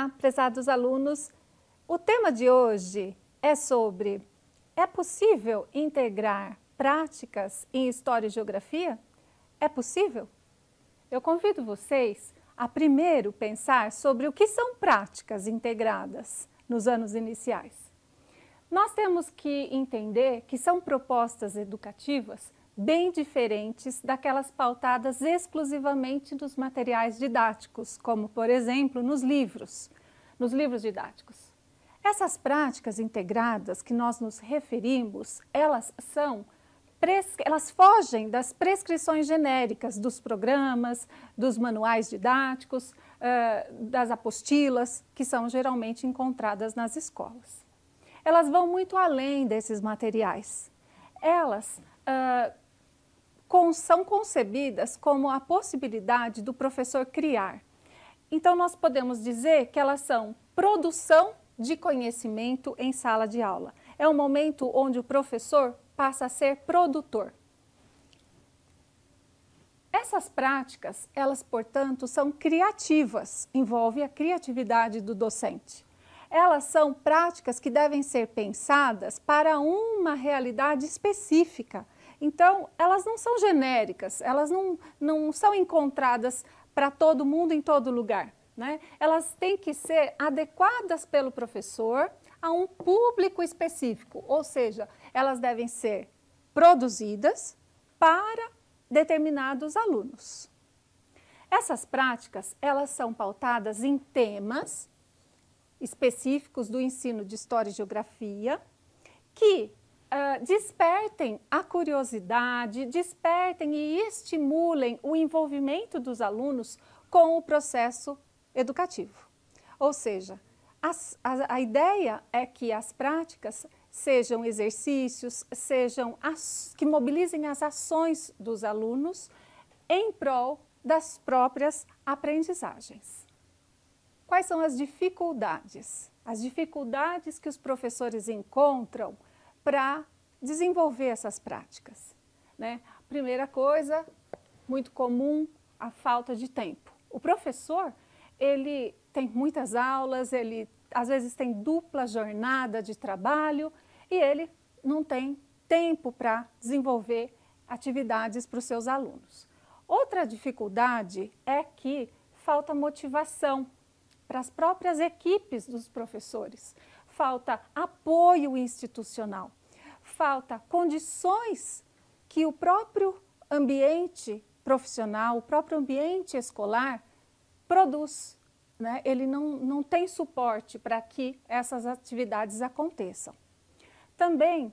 Olá, prezados alunos! O tema de hoje é sobre é possível integrar práticas em História e Geografia? É possível? Eu convido vocês a primeiro pensar sobre o que são práticas integradas nos anos iniciais. Nós temos que entender que são propostas educativas bem diferentes daquelas pautadas exclusivamente nos materiais didáticos, como, por exemplo, nos livros, nos livros didáticos. Essas práticas integradas que nós nos referimos, elas são elas fogem das prescrições genéricas dos programas, dos manuais didáticos, das apostilas que são geralmente encontradas nas escolas. Elas vão muito além desses materiais. Elas com, são concebidas como a possibilidade do professor criar. Então, nós podemos dizer que elas são produção de conhecimento em sala de aula. É um momento onde o professor passa a ser produtor. Essas práticas, elas, portanto, são criativas, envolve a criatividade do docente. Elas são práticas que devem ser pensadas para uma realidade específica então, elas não são genéricas, elas não, não são encontradas para todo mundo em todo lugar. Né? Elas têm que ser adequadas pelo professor a um público específico, ou seja, elas devem ser produzidas para determinados alunos. Essas práticas, elas são pautadas em temas específicos do ensino de História e Geografia, que Uh, despertem a curiosidade, despertem e estimulem o envolvimento dos alunos com o processo educativo. Ou seja, as, a, a, ideia é que as práticas sejam exercícios, sejam as, que mobilizem as ações dos alunos em prol das próprias aprendizagens. Quais são as dificuldades? As dificuldades que os professores encontram para desenvolver essas práticas. Né? Primeira coisa, muito comum, a falta de tempo. O professor, ele tem muitas aulas, ele às vezes tem dupla jornada de trabalho e ele não tem tempo para desenvolver atividades para os seus alunos. Outra dificuldade é que falta motivação para as próprias equipes dos professores, falta apoio institucional falta condições que o próprio ambiente profissional, o próprio ambiente escolar produz. Né? Ele não, não tem suporte para que essas atividades aconteçam. Também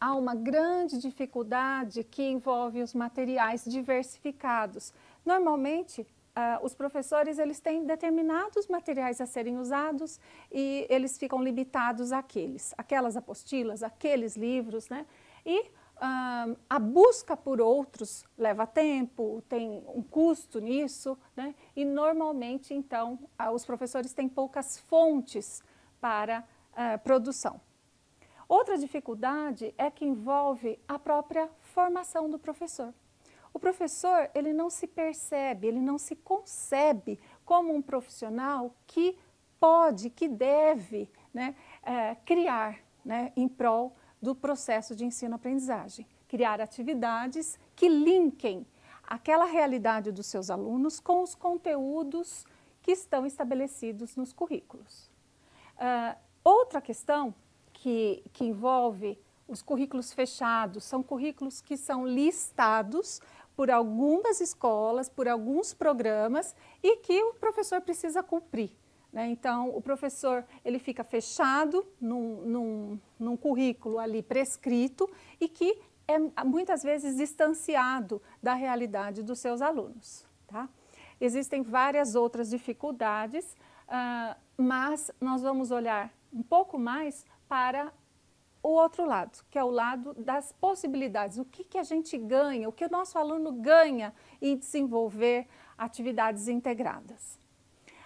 há uma grande dificuldade que envolve os materiais diversificados. Normalmente, Uh, os professores eles têm determinados materiais a serem usados e eles ficam limitados àqueles, aquelas apostilas, aqueles livros, né? E uh, a busca por outros leva tempo, tem um custo nisso, né? E normalmente então uh, os professores têm poucas fontes para produção. Outra dificuldade é que envolve a própria formação do professor. O professor, ele não se percebe, ele não se concebe como um profissional que pode, que deve né, é, criar né, em prol do processo de ensino-aprendizagem. Criar atividades que linkem aquela realidade dos seus alunos com os conteúdos que estão estabelecidos nos currículos. Uh, outra questão que, que envolve os currículos fechados são currículos que são listados, por algumas escolas, por alguns programas e que o professor precisa cumprir. Né? Então, o professor ele fica fechado num, num, num currículo ali prescrito e que é muitas vezes distanciado da realidade dos seus alunos. Tá? Existem várias outras dificuldades, uh, mas nós vamos olhar um pouco mais para o outro lado, que é o lado das possibilidades. O que, que a gente ganha, o que o nosso aluno ganha em desenvolver atividades integradas.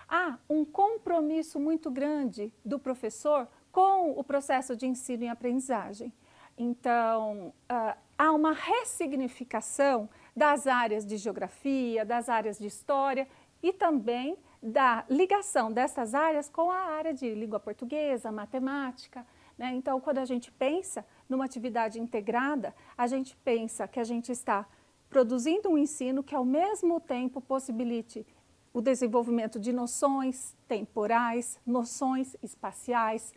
Há um compromisso muito grande do professor com o processo de ensino e aprendizagem. Então, ah, há uma ressignificação das áreas de geografia, das áreas de história e também da ligação dessas áreas com a área de língua portuguesa, matemática. Né? Então, quando a gente pensa numa atividade integrada, a gente pensa que a gente está produzindo um ensino que, ao mesmo tempo, possibilite o desenvolvimento de noções temporais, noções espaciais,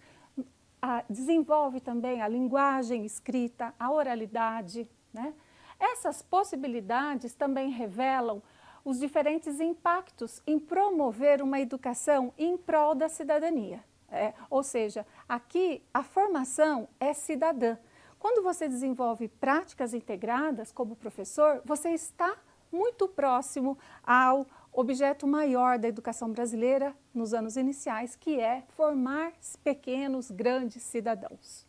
a, desenvolve também a linguagem escrita, a oralidade. Né? Essas possibilidades também revelam os diferentes impactos em promover uma educação em prol da cidadania. É, ou seja, aqui a formação é cidadã. Quando você desenvolve práticas integradas como professor, você está muito próximo ao objeto maior da educação brasileira nos anos iniciais, que é formar pequenos, grandes cidadãos.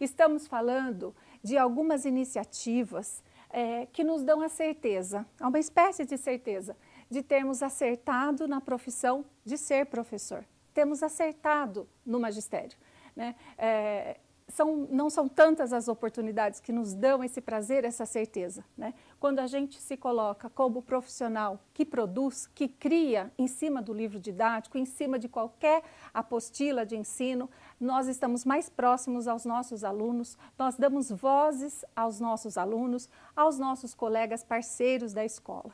Estamos falando de algumas iniciativas é, que nos dão a certeza, uma espécie de certeza, de termos acertado na profissão de ser professor temos acertado no magistério. Né? É, são, não são tantas as oportunidades que nos dão esse prazer, essa certeza. Né? Quando a gente se coloca como profissional que produz, que cria em cima do livro didático, em cima de qualquer apostila de ensino, nós estamos mais próximos aos nossos alunos, nós damos vozes aos nossos alunos, aos nossos colegas parceiros da escola.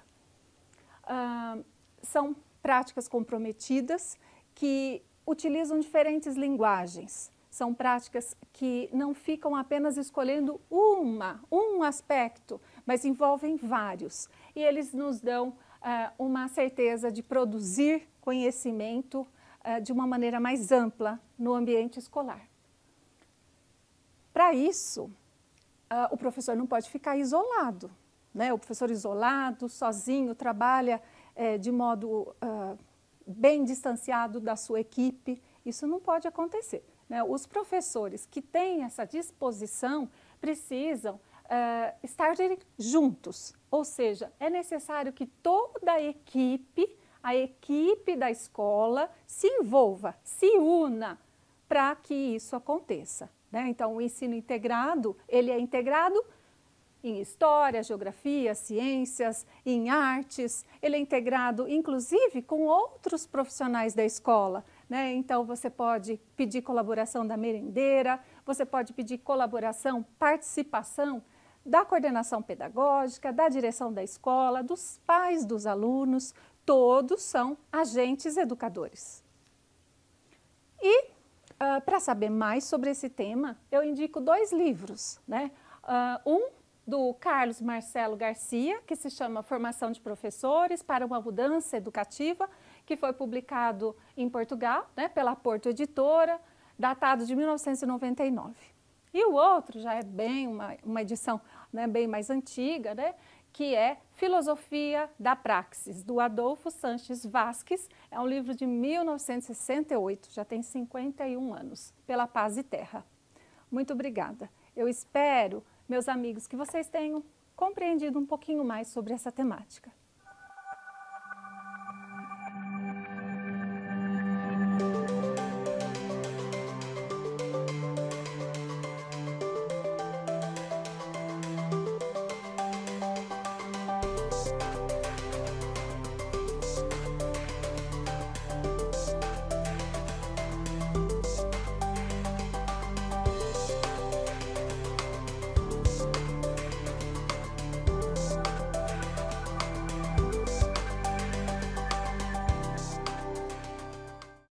Ah, são práticas comprometidas que utilizam diferentes linguagens. São práticas que não ficam apenas escolhendo uma, um aspecto, mas envolvem vários. E eles nos dão uh, uma certeza de produzir conhecimento uh, de uma maneira mais ampla no ambiente escolar. Para isso, uh, o professor não pode ficar isolado. Né? O professor isolado, sozinho, trabalha eh, de modo ah, bem distanciado da sua equipe. Isso não pode acontecer. Né? Os professores que têm essa disposição precisam uh, estar juntos, ou seja, é necessário que toda a equipe, a equipe da escola, se envolva, se una para que isso aconteça. Né? Então, o ensino integrado, ele é integrado em história, geografia, ciências, em artes. Ele é integrado, inclusive, com outros profissionais da escola. Né? Então, você pode pedir colaboração da merendeira, você pode pedir colaboração, participação da coordenação pedagógica, da direção da escola, dos pais dos alunos. Todos são agentes educadores. E, uh, ah, para saber mais sobre esse tema, eu indico dois livros. Né? Uh, um do Carlos Marcelo Garcia, que se chama Formação de Professores para uma Mudança Educativa, que foi publicado em Portugal, né, pela Porto Editora, datado de 1999. E o outro já é bem uma, uma edição né, bem mais antiga, né, que é Filosofia da Praxis, do Adolfo Sanches Vasques. É um livro de 1968, já tem 51 anos, pela Paz e Terra. Muito obrigada. Eu espero meus amigos, que vocês tenham compreendido um pouquinho mais sobre essa temática.